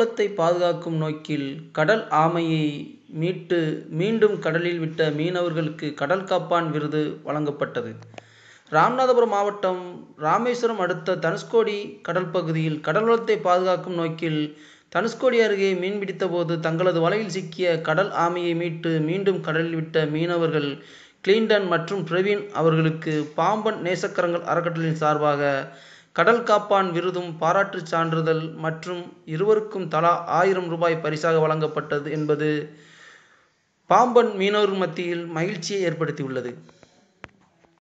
குளத்தை பாதுகாக்கும் நோக்கில் கடல் ஆமையை மீட்டு மீண்டும் கடலில் விட்ட மீனவர்களுக்கு கடல் காப்பான் விருது வழங்கப்பட்டது ராமநாதபுரம் மாவட்டம் ராமேஸ்வரம் அடுத்த தனுஷ்கோடி கடல் பகுதியில் கடல்வளத்தை பாதுகாக்கும் நோக்கில் தனுஷ்கோடி அருகே பிடித்த போது தங்களது வலையில் சிக்கிய கடல் ஆமையை மீட்டு மீண்டும் கடலில் விட்ட மீனவர்கள் கிளின்டன் மற்றும் பிரவீன் அவர்களுக்கு பாம்பன் நேசக்கரங்கள் அறக்கட்டளையின் சார்பாக கடல் காப்பான் விருதும் பாராட்டுச் சான்றிதழ் மற்றும் இருவருக்கும் தலா ஆயிரம் ரூபாய் பரிசாக வழங்கப்பட்டது என்பது பாம்பன் மீனவர் மத்தியில் மகிழ்ச்சியை ஏற்படுத்தியுள்ளது